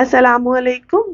असलम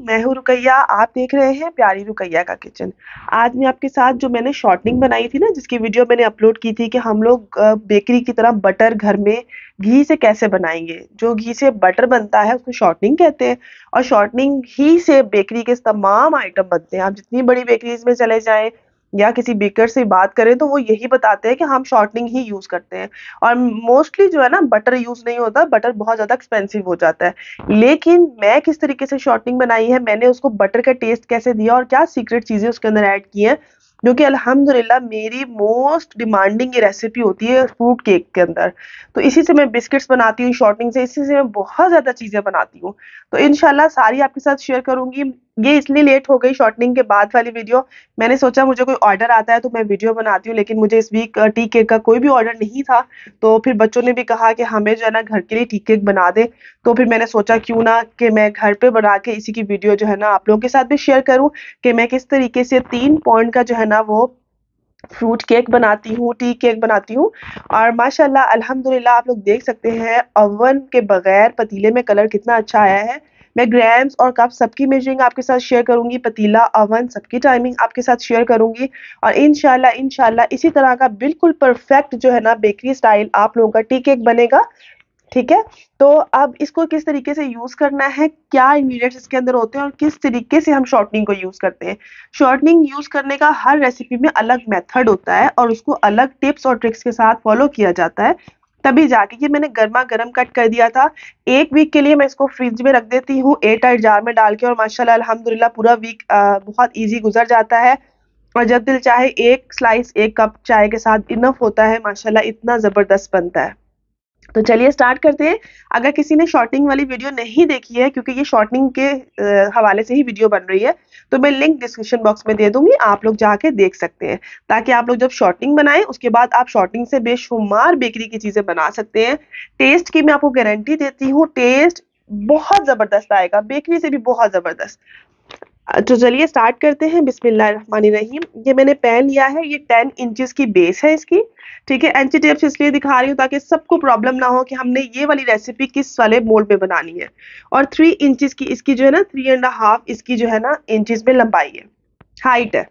मैं हूँ रुकैया आप देख रहे हैं प्यारी रुकैया का किचन आज मैं आपके साथ जो मैंने शॉर्टनिंग बनाई थी ना जिसकी वीडियो मैंने अपलोड की थी कि हम लोग बेकरी की तरह बटर घर में घी से कैसे बनाएंगे जो घी से बटर बनता है उसको शॉर्टनिंग कहते हैं और शॉर्टनिंग ही से बेकरी के तमाम आइटम बनते हैं आप जितनी बड़ी बेकरीज में चले जाएँ या किसी बेकर से बात करें तो वो यही बताते हैं कि हम शॉर्टनिंग ही यूज़ करते हैं और मोस्टली जो है ना बटर यूज़ नहीं होता बटर बहुत ज़्यादा एक्सपेंसिव हो जाता है लेकिन मैं किस तरीके से शॉर्टनिंग बनाई है मैंने उसको बटर का टेस्ट कैसे दिया और क्या सीक्रेट चीज़ें उसके अंदर ऐड की हैं जो कि अल्हम्दुलिल्लाह मेरी मोस्ट डिमांडिंग ये रेसिपी होती है फ्रूट केक के अंदर तो इसी से मैं बिस्किट्स बनाती हूँ शॉर्टिंग से इसी से मैं बहुत ज़्यादा चीज़ें बनाती हूँ तो इन सारी आपके साथ शेयर करूँगी ये इसलिए लेट हो गई शॉर्टनिंग के बाद वाली वीडियो मैंने सोचा मुझे कोई ऑर्डर आता है तो मैं वीडियो बनाती हूँ लेकिन मुझे इस वीक टी केक का कोई भी ऑर्डर नहीं था तो फिर बच्चों ने भी कहा कि हमें जो है ना घर के लिए टी केक बना दे तो फिर मैंने सोचा क्यों ना कि मैं घर पे बना के इसी की वीडियो जो है ना आप लोगों के साथ भी शेयर करूँ कि मैं किस तरीके से तीन पॉइंट का जो है ना वो फ्रूट केक बनाती हूँ टी केक बनाती हूँ और माशाल्लाह अल्हम्दुलिल्लाह आप लोग देख सकते हैं ओवन के बगैर पतीले में कलर कितना अच्छा आया है मैं ग्राम्स और कप सबकी मेजरिंग आपके साथ शेयर करूंगी पतीला ओवन सबकी टाइमिंग आपके साथ शेयर करूंगी और इन इनशाला इसी तरह का बिल्कुल परफेक्ट जो है ना बेकरी स्टाइल आप लोगों का टी केक बनेगा ठीक है तो अब इसको किस तरीके से यूज करना है क्या इंग्रेडिएंट्स इसके अंदर होते हैं और किस तरीके से हम शॉर्टनिंग को यूज करते हैं शॉर्टनिंग यूज करने का हर रेसिपी में अलग मेथड होता है और उसको अलग टिप्स और ट्रिक्स के साथ फॉलो किया जाता है तभी जाके ये मैंने गर्मा गर्म कट कर दिया था एक वीक के लिए मैं इसको फ्रिज में रख देती हूँ एयर टाइट जार में डाल के और माशाल्लाह अल्हम्दुलिल्लाह पूरा वीक आ, बहुत इजी गुजर जाता है और जब दिल चाहे एक स्लाइस एक कप चाय के साथ इनफ होता है माशाल्लाह इतना ज़बरदस्त बनता है तो चलिए स्टार्ट करते हैं अगर किसी ने शॉर्टिंग वाली वीडियो नहीं देखी है क्योंकि ये शॉर्टिंग के हवाले से ही वीडियो बन रही है तो मैं लिंक डिस्क्रिप्शन बॉक्स में दे दूंगी आप लोग जाके देख सकते हैं ताकि आप लोग जब शॉर्टिंग बनाएं उसके बाद आप शॉर्टिंग से बेशुमार बेकरी की चीज़ें बना सकते हैं टेस्ट की मैं आपको गारंटी देती हूँ टेस्ट बहुत ज़बरदस्त आएगा बेकरी से भी बहुत ज़बरदस्त तो चलिए स्टार्ट करते हैं रहीम ये मैंने पेन लिया है ये टेन इंचज़ की बेस है इसकी ठीक है एंची टेप्स इसलिए दिखा रही हूँ ताकि सबको प्रॉब्लम ना हो कि हमने ये वाली रेसिपी किस वाले मोल्ड में बनानी है और थ्री इंचज़ की इसकी जो है ना थ्री एंड हाफ इसकी जो है ना इंचज़ में लंबाई है हाइट है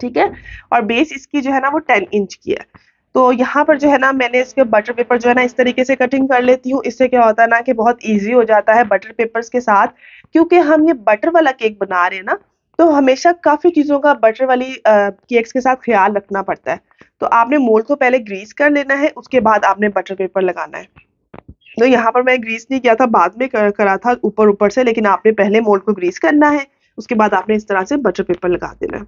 ठीक है और बेस इसकी जो है ना वो टेन इंच की है तो यहाँ पर जो है ना मैंने इसके बटर पेपर जो है ना इस तरीके से कटिंग कर लेती हूँ इससे क्या होता है ना कि बहुत ईजी हो जाता है बटर पेपर्स के साथ क्योंकि हम ये बटर वाला केक बना रहे हैं ना तो हमेशा काफ़ी चीज़ों का बटर वाली केक्स के साथ ख्याल रखना पड़ता है तो आपने मोल को पहले ग्रीस कर लेना है उसके बाद आपने बटर पेपर लगाना है तो यहाँ पर मैं ग्रीस नहीं किया था बाद में कर, करा था ऊपर ऊपर से लेकिन आपने पहले मोल को ग्रीस करना है उसके बाद आपने इस तरह से बटर पेपर लगा देना है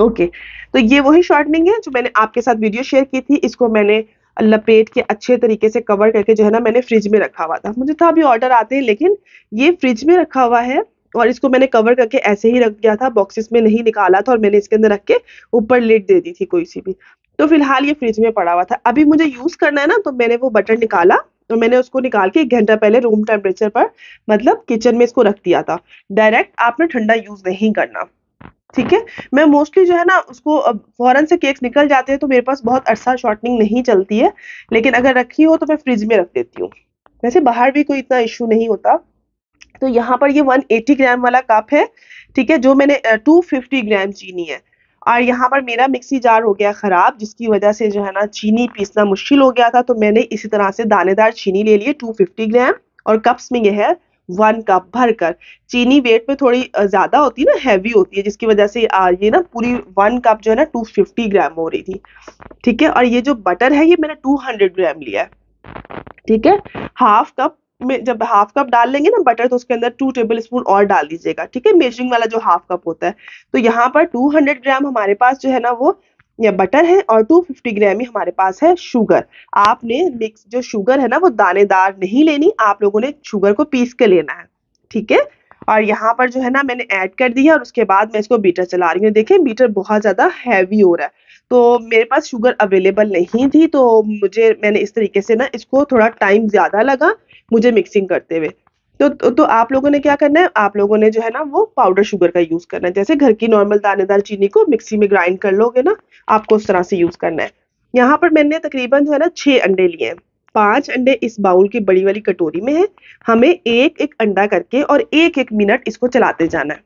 ओके okay. तो ये वही शॉर्टनिंग है जो मैंने आपके साथ वीडियो शेयर की थी इसको मैंने लपेट के अच्छे तरीके से कवर करके जो है ना मैंने फ्रिज में रखा हुआ था मुझे था अभी ऑर्डर आते हैं लेकिन ये फ्रिज में रखा हुआ है और इसको मैंने कवर करके ऐसे ही रख दिया था बॉक्सेस में नहीं निकाला था और मैंने इसके अंदर रख के ऊपर लेट दे दी थी कोई सी भी तो फिलहाल ये फ्रिज में पड़ा हुआ था अभी मुझे यूज़ करना है ना तो मैंने वो बटन निकाला तो मैंने उसको निकाल के एक घंटा पहले रूम टेम्परेचर पर मतलब किचन में इसको रख दिया था डायरेक्ट आपने ठंडा यूज़ नहीं करना ठीक है मैं मोस्टली जो है ना उसको फॉरन से केक्स निकल जाते हैं तो मेरे पास बहुत अरसा शॉर्टनिंग नहीं चलती है लेकिन अगर रखी हो तो मैं फ्रिज में रख देती हूँ वैसे बाहर भी कोई इतना इश्यू नहीं होता तो यहाँ पर ये 180 ग्राम वाला कप है ठीक है जो मैंने 250 ग्राम चीनी है और यहाँ पर मेरा मिक्सी जार हो गया ख़राब जिसकी वजह से जो है ना चीनी पीसना मुश्किल हो गया था तो मैंने इसी तरह से दानेदार चीनी ले लिए 250 ग्राम और कप्स में यह है वन कप भर कर चीनी वेट में थोड़ी ज़्यादा होती है ना हैवी होती है जिसकी वजह से ये ना पूरी वन कप जो है ना 250 ग्राम हो रही थी ठीक है और ये जो बटर है ये मैंने 200 ग्राम लिया है ठीक है हाफ कप में जब हाफ कप डाल लेंगे ना बटर तो उसके अंदर टू टेबल स्पून और डाल दीजिएगा ठीक है मेजरिंग वाला जो हाफ कप होता है तो यहाँ पर हंड्रेड ग्राम हमारे पास जो है ना वो या बटर है और 250 ग्राम ही हमारे पास है शुगर आपने मिक्स जो शुगर है ना वो दानेदार नहीं लेनी आप लोगों ने शुगर को पीस के लेना है ठीक है और यहाँ पर जो है ना मैंने ऐड कर दी है और उसके बाद मैं इसको बीटर चला रही हूँ देखें बीटर बहुत ज़्यादा हैवी हो रहा है तो मेरे पास शुगर अवेलेबल नहीं थी तो मुझे मैंने इस तरीके से ना इसको थोड़ा टाइम ज़्यादा लगा मुझे मिक्सिंग करते हुए तो, तो तो आप लोगों ने क्या करना है आप लोगों ने जो है ना वो पाउडर शुगर का यूज करना है जैसे घर की नॉर्मल दानेदार चीनी को मिक्सी में ग्राइंड कर लोगे ना आपको उस तरह से यूज करना है यहाँ पर मैंने तकरीबन जो है ना छह अंडे लिए हैं पांच अंडे इस बाउल की बड़ी वाली कटोरी में है हमें एक एक अंडा करके और एक एक मिनट इसको चलाते जाना है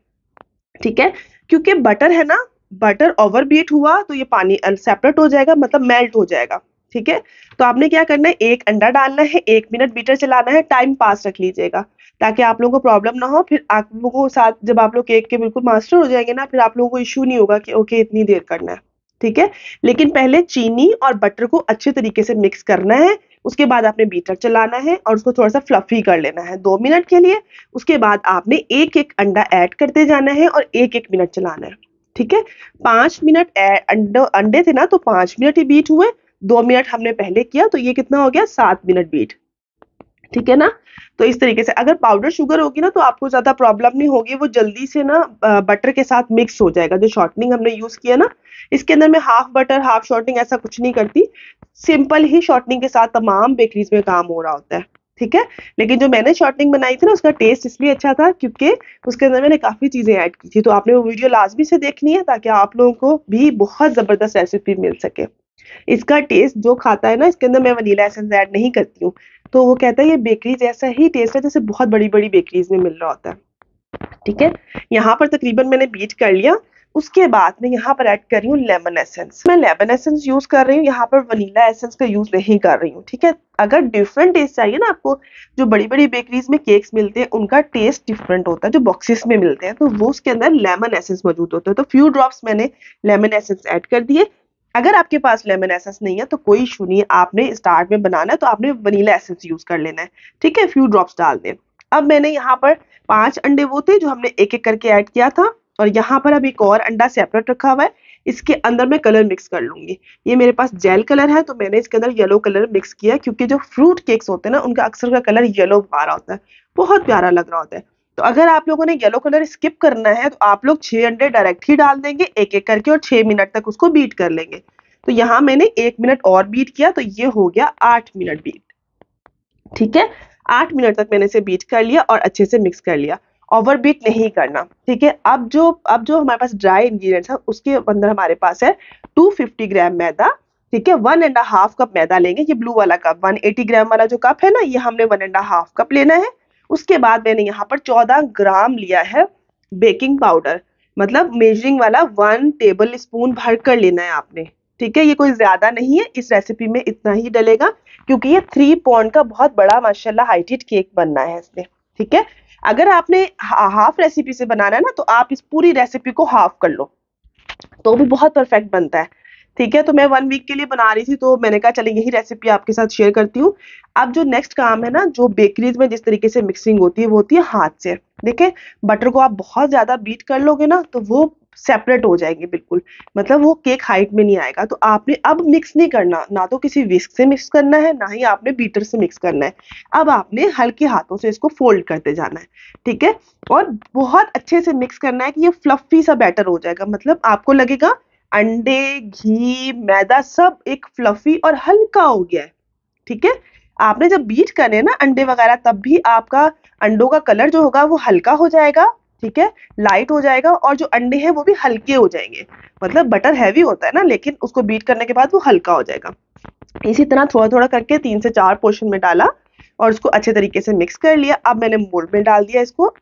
ठीक है क्योंकि बटर है ना बटर ओवर बीट हुआ तो ये पानी सेपरेट हो जाएगा मतलब मेल्ट हो जाएगा ठीक है तो आपने क्या करना है एक अंडा डालना है एक मिनट बीटर चलाना है टाइम पास रख लीजिएगा ताकि आप लोगों को प्रॉब्लम ना हो फिर आप लोगों को साथ जब आप लोग केक के बिल्कुल मास्टर हो जाएंगे ना फिर आप लोगों को इश्यू नहीं होगा कि ओके इतनी देर करना है ठीक है लेकिन पहले चीनी और बटर को अच्छे तरीके से मिक्स करना है उसके बाद आपने बीटर चलाना है और उसको थोड़ा सा फ्लफी कर लेना है दो मिनट के लिए उसके बाद आपने एक एक अंडा ऐड करते जाना है और एक एक मिनट चलाना है ठीक है पांच मिनट अंडे थे ना तो पांच मिनट ही बीट हुए दो मिनट हमने पहले किया तो ये कितना हो गया सात मिनट बीट ठीक है ना तो इस तरीके से अगर पाउडर शुगर होगी ना तो आपको ज़्यादा प्रॉब्लम नहीं होगी वो जल्दी से ना बटर के साथ मिक्स हो जाएगा जो शॉर्टनिंग हमने यूज़ किया ना इसके अंदर मैं हाफ बटर हाफ शॉर्टनिंग ऐसा कुछ नहीं करती सिंपल ही शॉर्टनिंग के साथ तमाम बेकरीज में काम हो रहा होता है ठीक है लेकिन जो मैंने शॉर्टनिंग बनाई थी ना उसका टेस्ट इसलिए अच्छा था क्योंकि उसके अंदर मैंने काफ़ी चीज़ें ऐड की थी तो आपने वो वीडियो लाजमी से देखनी है ताकि आप लोगों को भी बहुत ज़बरदस्त रेसिपी मिल सके इसका टेस्ट जो खाता है ना इसके अंदर मैं वनीला एसेंस ऐड नहीं करती हूँ तो वो कहता है ये बेकरी जैसा ही टेस्ट है जैसे बहुत बड़ी बड़ी बेकरीज में मिल रहा होता है ठीक है यहाँ पर तकरीबन मैंने बीट कर लिया उसके बाद मैं यहाँ पर ऐड कर रही हूँ लेमन एसेंस मैं लेमन एसेंस यूज कर रही हूँ यहाँ पर वनीला एसेंस का यूज नहीं कर रही हूँ ठीक है अगर डिफरेंट टेस्ट चाहिए ना आपको जो बड़ी बड़ी बेकरीज में केक्स मिलते हैं उनका टेस्ट डिफरेंट होता है जो बॉक्सेस में मिलते हैं तो वो उसके अंदर लेमन एसेंस मौजूद होता है तो फ्यू ड्रॉप्स मैंने लेमन एसेंस ऐड कर दिए अगर आपके पास लेमन एसेंस नहीं है तो कोई इशू नहीं है आपने स्टार्ट में बनाना है तो आपने वनीला एसेंस यूज कर लेना है ठीक है फ्यू ड्रॉप्स डाल दें अब मैंने यहाँ पर पांच अंडे वो थे जो हमने एक एक करके ऐड किया था और यहाँ पर अब एक और अंडा सेपरेट रखा हुआ है इसके अंदर मैं कलर मिक्स कर लूंगी ये मेरे पास जेल कलर है तो मैंने इसके अंदर येलो कलर मिक्स किया क्योंकि जो फ्रूट केक्स होते हैं ना उनका अक्सर का कलर येलो आ रहा होता है बहुत प्यारा लग रहा होता है तो अगर आप लोगों ने येलो कलर स्किप करना है तो आप लोग छः अंडे डायरेक्ट ही डाल देंगे एक एक करके और छह मिनट तक उसको बीट कर लेंगे तो यहाँ मैंने एक मिनट और बीट किया तो ये हो गया आठ मिनट बीट ठीक है आठ मिनट तक मैंने इसे बीट कर लिया और अच्छे से मिक्स कर लिया ओवर बीट नहीं करना ठीक है अब जो अब जो हमारे पास ड्राई इंग्रेडिएंट्स है उसके अंदर हमारे पास है 250 ग्राम मैदा ठीक है वन एंड हाफ कप मैदा लेंगे ये ब्लू वाला कप 180 ग्राम वाला जो कप है ना ये हमने वन एंड हाफ कप लेना है उसके बाद मैंने यहाँ पर चौदह ग्राम लिया है बेकिंग पाउडर मतलब मेजरिंग वाला वन टेबल स्पून भर कर लेना है आपने ठीक है ये कोई ज़्यादा नहीं है इस रेसिपी में इतना ही डलेगा क्योंकि ये थ्री पॉइंट का बहुत बड़ा माशाल्लाह हाइटेड केक बनना है इसमें ठीक है अगर आपने हाफ रेसिपी से बनाना है ना तो आप इस पूरी रेसिपी को हाफ कर लो तो भी बहुत परफेक्ट बनता है ठीक है तो मैं वन वीक के लिए बना रही थी तो मैंने कहा चले यही रेसिपी आपके साथ शेयर करती हूँ अब जो नेक्स्ट काम है ना जो बेकरीज में जिस तरीके से मिक्सिंग होती है वो होती है हाथ से देखे बटर को आप बहुत ज़्यादा बीट कर लोगे ना तो वो सेपरेट हो जाएंगे बिल्कुल मतलब वो केक हाइट में नहीं आएगा तो आपने अब मिक्स नहीं करना ना तो किसी विस्क से मिक्स करना है ना ही आपने बीटर से मिक्स करना है अब आपने हल्के हाथों से इसको फोल्ड करते जाना है ठीक है और बहुत अच्छे से मिक्स करना है कि ये फ्लफी सा बैटर हो जाएगा मतलब आपको लगेगा अंडे घी मैदा सब एक फ्लफी और हल्का हो गया है ठीक है आपने जब बीट करने ना अंडे वगैरह तब भी आपका अंडों का कलर जो होगा वो हल्का हो जाएगा ठीक है लाइट हो जाएगा और जो अंडे हैं वो भी हल्के हो जाएंगे मतलब बटर हैवी होता है ना लेकिन उसको बीट करने के बाद वो हल्का हो जाएगा इसी तरह थोड़ा थोड़ा करके तीन से चार पोर्शन में डाला और उसको अच्छे तरीके से मिक्स कर लिया अब मैंने मोल्ड में डाल दिया इसको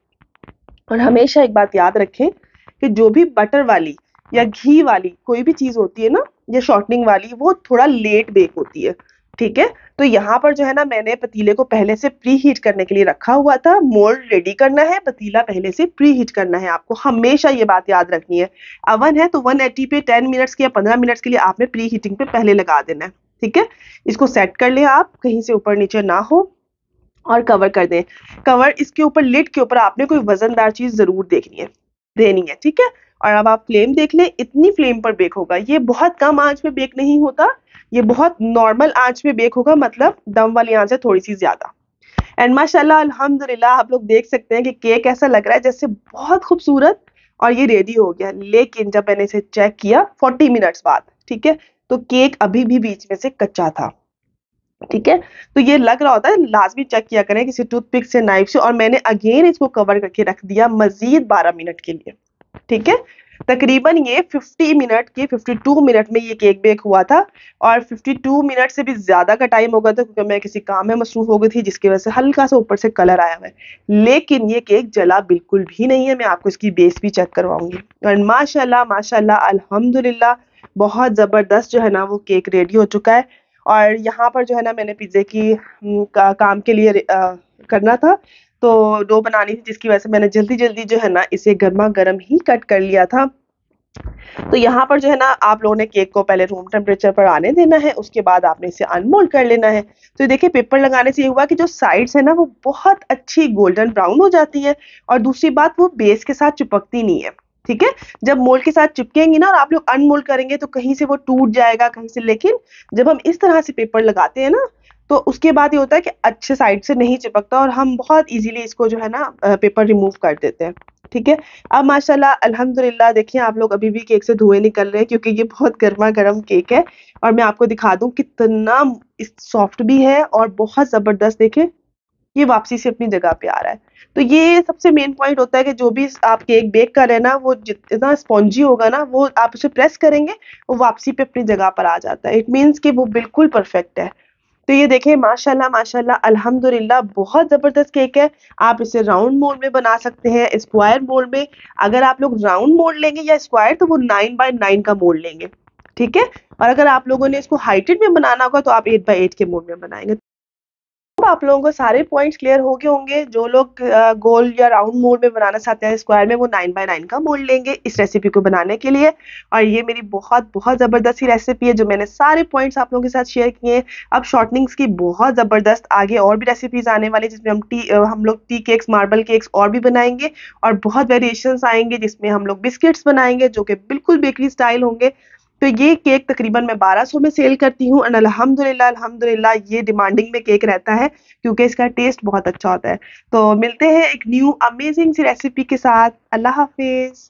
और हमेशा एक बात याद रखें कि जो भी बटर वाली या घी वाली कोई भी चीज होती है ना या शॉर्टनिंग वाली वो थोड़ा लेट बेक होती है ठीक है तो यहाँ पर जो है ना मैंने पतीले को पहले से प्री हीट करने के लिए रखा हुआ था मोल्ड रेडी करना है पतीला पहले से प्री हीट करना है आपको हमेशा ये बात याद रखनी है अवन है तो 180 पे 10 मिनट्स के या 15 मिनट्स के लिए आपने प्री हीटिंग पे पहले लगा देना है ठीक है इसको सेट कर ले आप कहीं से ऊपर नीचे ना हो और कवर कर दें कवर इसके ऊपर लिट के ऊपर आपने कोई वजनदार चीज जरूर देखनी है देनी है ठीक है और अब आप फ्लेम देख लें इतनी फ्लेम पर बेक होगा ये बहुत कम आंच पे बेक नहीं होता ये बहुत नॉर्मल आंच पे बेक होगा मतलब दम वाली आंच है थोड़ी सी ज़्यादा एंड माशाल्लाह अल्हम्दुलिल्लाह आप लोग देख सकते हैं कि केक ऐसा लग रहा है जैसे बहुत खूबसूरत और ये रेडी हो गया लेकिन जब मैंने इसे चेक किया फोर्टी मिनट्स बाद ठीक है तो केक अभी भी बीच में से कच्चा था ठीक है तो ये लग रहा होता है लाजमी चेक किया करें किसी टूथपिक से नाइफ से और मैंने अगेन इसको कवर करके रख दिया मजीद 12 मिनट के लिए ठीक है तकरीबन ये 50 मिनट के 52 मिनट में ये केक बेक हुआ था और 52 मिनट से भी ज़्यादा का टाइम हो गया था क्योंकि मैं किसी काम में मसरूफ हो गई थी जिसकी वजह से हल्का सा ऊपर से कलर आया हुआ है लेकिन ये केक जला बिल्कुल भी नहीं है मैं आपको इसकी बेस भी चेक करवाऊंगी एंड माशाल्लाह माशाल्लाह अल्हम्दुलिल्लाह बहुत ज़बरदस्त जो है ना वो केक रेडी हो चुका है और यहाँ पर जो है ना मैंने पिज़्ज़े की हम्म, का, काम के लिए आ, करना था तो डो बनानी थी जिसकी वजह से मैंने जल्दी जल्दी जो है ना इसे गर्मा गर्म ही कट कर लिया था तो यहाँ पर जो है ना आप लोगों ने केक को पहले रूम टेम्परेचर पर आने देना है उसके बाद आपने इसे अनमोल्ड कर लेना है तो देखिए पेपर लगाने से ये हुआ कि जो साइड्स है ना वो बहुत अच्छी गोल्डन ब्राउन हो जाती है और दूसरी बात वो बेस के साथ चिपकती नहीं है ठीक है जब मोल्ड के साथ चिपकेंगी ना और आप लोग अनमोल्ड करेंगे तो कहीं से वो टूट जाएगा कहीं से लेकिन जब हम इस तरह से पेपर लगाते हैं ना तो उसके बाद ये होता है कि अच्छे साइड से नहीं चिपकता और हम बहुत इजीली इसको जो है ना पेपर रिमूव कर देते हैं ठीक है अब माशाल्लाह अल्हम्दुलिल्लाह देखिए आप लोग अभी भी केक से धुएं निकल रहे हैं क्योंकि ये बहुत गर्मा गर्म केक है और मैं आपको दिखा दूँ कितना सॉफ्ट भी है और बहुत ज़बरदस्त देखें ये वापसी से अपनी जगह पे आ रहा है तो ये सबसे मेन पॉइंट होता है कि जो भी आप केक बेक कर रहे हैं ना वो जितना स्पॉन्जी होगा ना वो आप उसे प्रेस करेंगे वो वापसी पे अपनी जगह पर आ जाता है इट मीन्स कि वो बिल्कुल परफेक्ट है तो ये देखें माशाल्लाह माशाल्लाह अल्हम्दुलिल्लाह बहुत ज़बरदस्त केक है आप इसे राउंड मोल्ड में बना सकते हैं स्क्वायर मोल्ड में अगर आप लोग राउंड मोल्ड लेंगे या स्क्वायर तो वो नाइन बाय नाइन का मोल्ड लेंगे ठीक है और अगर आप लोगों ने इसको हाइटेड में बनाना होगा तो आप एट बाई एट के मोड में बनाएंगे आप लोगों को सारे पॉइंट्स क्लियर हो गए होंगे जो लोग गोल या राउंड मोड में बनाना चाहते हैं स्क्वायर में वो नाइन बाय नाइन का मोल्ड लेंगे इस रेसिपी को बनाने के लिए और ये मेरी बहुत बहुत ज़बरदस्त ही रेसिपी है जो मैंने सारे पॉइंट्स आप लोगों के साथ शेयर किए हैं अब शॉर्टनिंग्स की बहुत ज़बरदस्त आगे और भी रेसिपीज़ आने वाली जिसमें हम टी हम लोग टी केक्स मार्बल केक्स और भी बनाएंगे और बहुत वेरिएशन आएंगे जिसमें हम लोग बिस्किट्स बनाएंगे जो कि बिल्कुल बेकरी स्टाइल होंगे तो ये केक तकरीबन मैं 1200 में सेल करती हूँ एंड अल्हम्दुलिल्लाह अल्हम्दुलिल्लाह ये डिमांडिंग में केक रहता है क्योंकि इसका टेस्ट बहुत अच्छा होता है तो मिलते हैं एक न्यू अमेजिंग सी रेसिपी के साथ अल्लाह हाफिज़